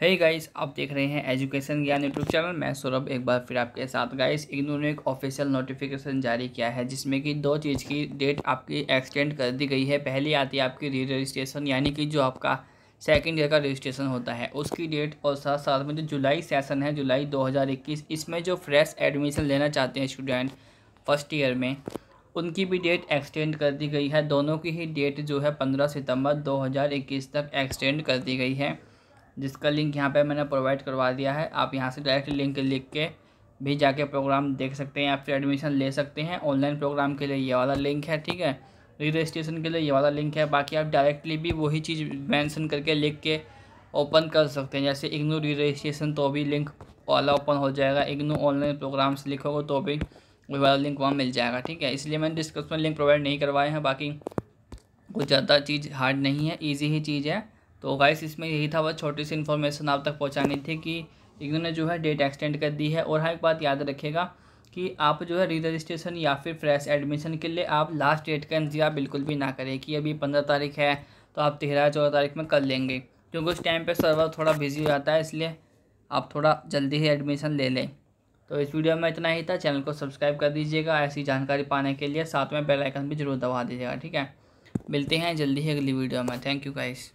है hey guys आप देख रहे हैं एजुकेशन ज्ञान यूट्यूब चैनल मैं सौरभ एक बार फिर आपके साथ गाइस इन्होंने एक ऑफिशियल नोटिफिकेशन जारी किया है जिसमें कि दो चीज़ की डेट आपकी एक्सटेंड कर दी गई है पहली आती है आपकी री रजिस्ट्रेशन यानी कि जो आपका सेकेंड ईयर का रजिस्ट्रेशन होता है उसकी डेट और साथ साथ में जो जुलाई सेसन है जुलाई दो इसमें जो फ्रेश एडमिशन लेना चाहते हैं स्टूडेंट फर्स्ट ईयर में उनकी भी डेट एक्सटेंड कर दी गई है दोनों की ही डेट जो है पंद्रह सितंबर 2021 तक एक्सटेंड कर दी गई है जिसका लिंक यहाँ पे मैंने प्रोवाइड करवा दिया है आप यहाँ से डायरेक्ट लिंक लिख के भी जाके प्रोग्राम देख सकते हैं या फिर एडमिशन ले सकते हैं ऑनलाइन प्रोग्राम के लिए ये वाला लिंक है ठीक है री रजिस्ट्रेशन के लिए ये वाला लिंक है बाकी आप डायरेक्टली भी वही चीज़ मैंसन करके लिख के ओपन कर सकते हैं जैसे इग्नो री रजिस्ट्रेशन तो भी लिंक वाला ओपन हो जाएगा इग्नो ऑनलाइन प्रोग्राम्स लिखोगे तो भी वही वाला लिंक वहाँ मिल जाएगा ठीक है इसलिए मैंने डिस्क्रिप्शन लिंक प्रोवाइड नहीं करवाए हैं बाकी कुछ ज़्यादा चीज़ हार्ड नहीं है ईजी ही चीज़ है तो गाइस इसमें यही था बस छोटी सी इन्फॉर्मेशन आप तक पहुँचानी थी कि इन्होंने जो है डेट एक्सटेंड कर दी है और हाँ एक बात याद रखेगा कि आप जो है री रजिस्ट्रेशन या फिर फ्रेश एडमिशन के लिए आप लास्ट डेट का इंतजार बिल्कुल भी ना करें कि अभी पंद्रह तारीख है तो आप तेरह चौदह तारीख में कर लेंगे क्योंकि उस टाइम पे सर्वर थोड़ा बिजी हो जाता है इसलिए आप थोड़ा जल्दी ही एडमिशन ले लें तो इस वीडियो में इतना ही था चैनल को सब्सक्राइब कर दीजिएगा ऐसी जानकारी पाने के लिए साथ में बेल आइकन भी जरूर दबा दीजिएगा ठीक है मिलते हैं जल्दी ही अगली वीडियो में थैंक यू गाइस